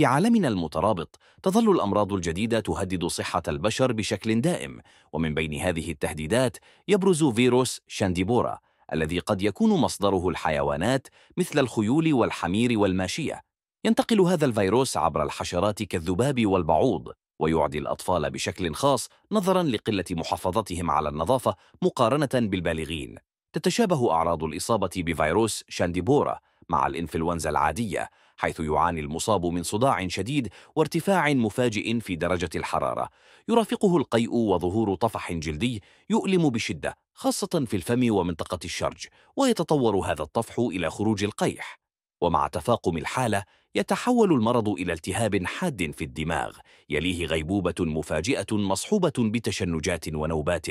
في عالمنا المترابط تظل الأمراض الجديدة تهدد صحة البشر بشكل دائم ومن بين هذه التهديدات يبرز فيروس شانديبورا الذي قد يكون مصدره الحيوانات مثل الخيول والحمير والماشية ينتقل هذا الفيروس عبر الحشرات كالذباب والبعوض ويعدي الأطفال بشكل خاص نظراً لقلة محافظتهم على النظافة مقارنة بالبالغين تتشابه أعراض الإصابة بفيروس شانديبورا مع الإنفلونزا العادية حيث يعاني المصاب من صداع شديد وارتفاع مفاجئ في درجة الحرارة يرافقه القيء وظهور طفح جلدي يؤلم بشدة خاصة في الفم ومنطقة الشرج ويتطور هذا الطفح إلى خروج القيح ومع تفاقم الحالة يتحول المرض إلى التهاب حاد في الدماغ يليه غيبوبة مفاجئة مصحوبة بتشنجات ونوبات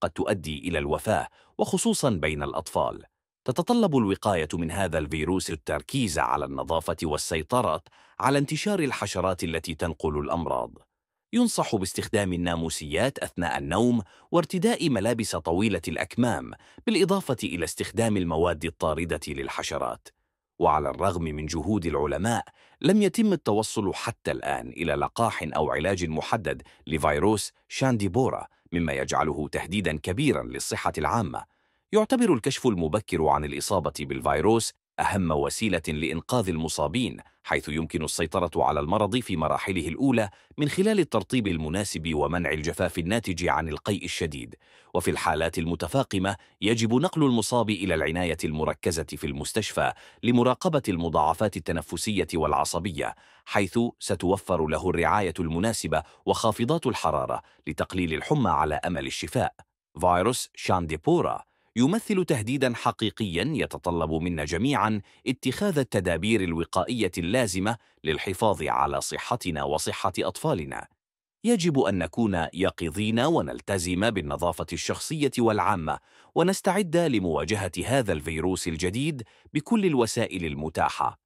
قد تؤدي إلى الوفاة وخصوصا بين الأطفال تتطلب الوقاية من هذا الفيروس التركيز على النظافة والسيطرة على انتشار الحشرات التي تنقل الأمراض ينصح باستخدام الناموسيات أثناء النوم وارتداء ملابس طويلة الأكمام بالإضافة إلى استخدام المواد الطاردة للحشرات وعلى الرغم من جهود العلماء لم يتم التوصل حتى الآن إلى لقاح أو علاج محدد لفيروس شانديبورا مما يجعله تهديداً كبيراً للصحة العامة يعتبر الكشف المبكر عن الإصابة بالفيروس أهم وسيلة لإنقاذ المصابين حيث يمكن السيطرة على المرض في مراحله الأولى من خلال الترطيب المناسب ومنع الجفاف الناتج عن القيء الشديد وفي الحالات المتفاقمة يجب نقل المصاب إلى العناية المركزة في المستشفى لمراقبة المضاعفات التنفسية والعصبية حيث ستوفر له الرعاية المناسبة وخافضات الحرارة لتقليل الحمى على أمل الشفاء فيروس شانديبورا يمثل تهديدا حقيقيا يتطلب منا جميعا اتخاذ التدابير الوقائية اللازمة للحفاظ على صحتنا وصحة أطفالنا يجب أن نكون يقظين ونلتزم بالنظافة الشخصية والعامة ونستعد لمواجهة هذا الفيروس الجديد بكل الوسائل المتاحة